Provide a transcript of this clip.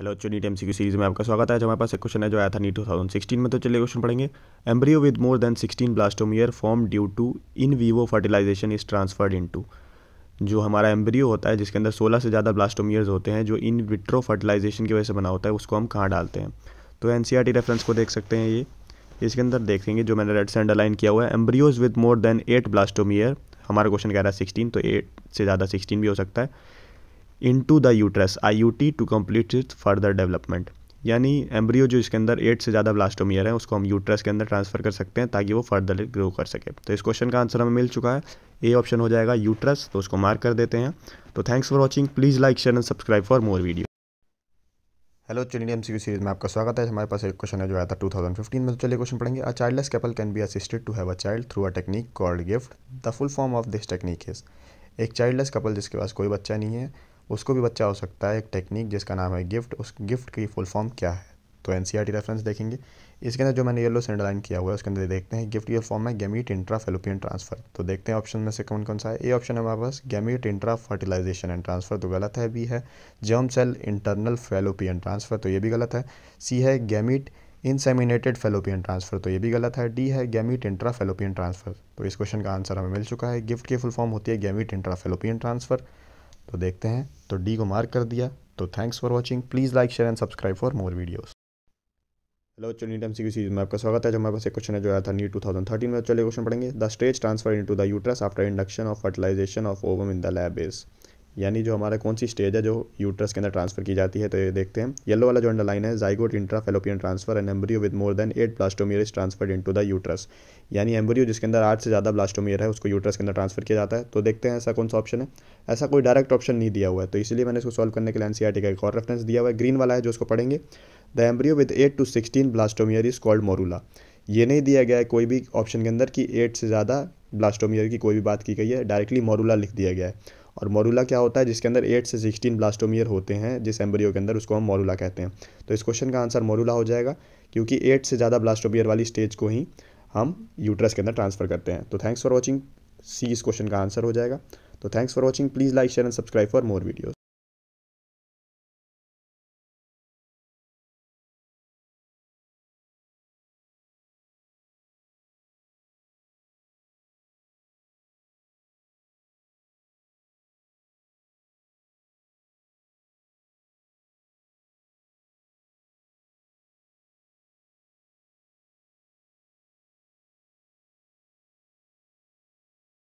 hello बच्चों NEET M series में आपका स्वागत है जो हमारे पास एक क्वेश्चन है जो आया था नीट 2016 में तो चलिए क्वेश्चन पढ़ेंगे embryo with more than 16 blastomere form due to in vivo fertilisation is transferred into जो हमारा एम्ब्रियो होता है जिसके अंदर सोलह से ज़्यादा ब्लास्टोमियर्स होते हैं जो इन विट्रो फर्टिलाइजेशन की वजह से बना होता है उसको हम कहाँ डालते हैं तो एन रेफरेंस e को देख सकते हैं ये इसके अंदर देखेंगे जो मैंने रेड से अंडरलाइन किया हुआ है embryos with more than eight blastomere हमारा क्वेश्चन कह रहा है सिक्सटीन तो एट से ज़्यादा सिक्सटीन भी हो सकता है into the uterus T to complete its further development यानी एम्ब्रियो जो इसके अंदर एट से ज़्यादा ब्लास्टोमियर है उसको हम यूट्रस के अंदर ट्रांसफ़र कर सकते हैं ताकि वो फर्दर ग्रो कर सके तो इस क्वेश्चन का आंसर हमें मिल चुका है ए ऑप्शन हो जाएगा यूट्रस तो उसको मार्क कर देते हैं तो thanks for watching please like share and subscribe for more video hello children M C series में आपका स्वागत है हमारे पास एक क्वेश्चन है जो आया था 2015 में तो चलिए क्वेश्चन पढ़ेंगे a childless couple can be assisted to have a child through a technique called GIFT the full form of this technique is एक चाइल्डलेस कपल जिसके पास कोई बच्चा नहीं है उसको भी बच्चा हो सकता है एक टेक्निक जिसका नाम है गिफ्ट उस गिफ्ट की फुल फॉर्म क्या है तो एन रेफरेंस e देखेंगे इसके अंदर जो मैंने येलो से अंडरलाइन किया हुआ है उसके अंदर देखते हैं गिफ्ट की फॉर्म है गैमीट इंट्रा फेलोपियन ट्रांसफर तो देखते हैं ऑप्शन में से कौन कौन सा है ए ऑप्शन है हमारे पास gamete intra fertilisation and transfer तो गलत है बी है germ cell internal fallopian transfer तो ये भी गलत है सी है गैमीट इनसेमिनेटेड फेलोपियन ट्रांसफर तो ये भी गलत है डी है गैमीट इंट्रा फेलोपियन ट्रांसफर तो इस क्वेश्चन का आंसर हमें मिल चुका है गिफ्ट की फुल फॉर्म होती है गैमीट इंट्रा फेलोपियन ट्रांसफर तो देखते हैं तो डी को मार्क कर दिया तो thanks for watching please like share and subscribe for more videos hello बच्चों नीट एमसीक्यू सीरीज में आपका स्वागत है जो हमारे पास एक क्वेश्चन है जो आया था नीट 2013 में तो चले क्वेश्चन पढ़ेंगे the stage transfer into the uterus after induction of fertilisation of ovum in the lab is यानी जो हमारा कौन सी स्टेज है जो यूट्रस के अंदर ट्रांसफर की जाती है तो ये देखते हैं येलो वाला जो अंडरलाइन है zygote intra fallopian transfer and embryo with more than eight blastomere is transferred into the uterus यानी एम्ब्रियो जिसके अंदर आठ से ज़्यादा ब्लास्टोमियर है उसको यूट्रस के अंदर ट्रांसफर किया जाता है तो देखते हैं ऐसा कौन सा ऑप्शन है ऐसा कोई डायरेक्ट ऑप्शन नहीं दिया हुआ है तो इसलिए मैंने इसको सॉल्व करने के लिए एन का एक और रेफरेंस दिया हुआ है ग्रीन वाला है जो उसको पढ़ेंगे the embryo with eight to sixteen blastomere is called morula ये नहीं दिया गया है कोई भी ऑप्शन के अंदर कि एट से ज़्यादा ब्लास्टोमियर की कोई भी बात की गई है डायरेक्टली मोरूला लिख दिया गया है और मोरूला क्या होता है जिसके अंदर एट से सिक्सटीन ब्लास्टोमियर होते हैं जिस एम्बरियो के अंदर उसको हम मोरूला कहते हैं तो इस क्वेश्चन का आंसर मोरूला हो जाएगा क्योंकि एट से ज़्यादा ब्लास्टोमियर वाली स्टेज को ही हम यूट्रस के अंदर ट्रांसफ़र करते हैं तो थैंक्स फॉर वॉचिंग सी इस क्वेश्चन का आंसर हो जाएगा तो thanks for watching please like share and subscribe for more videos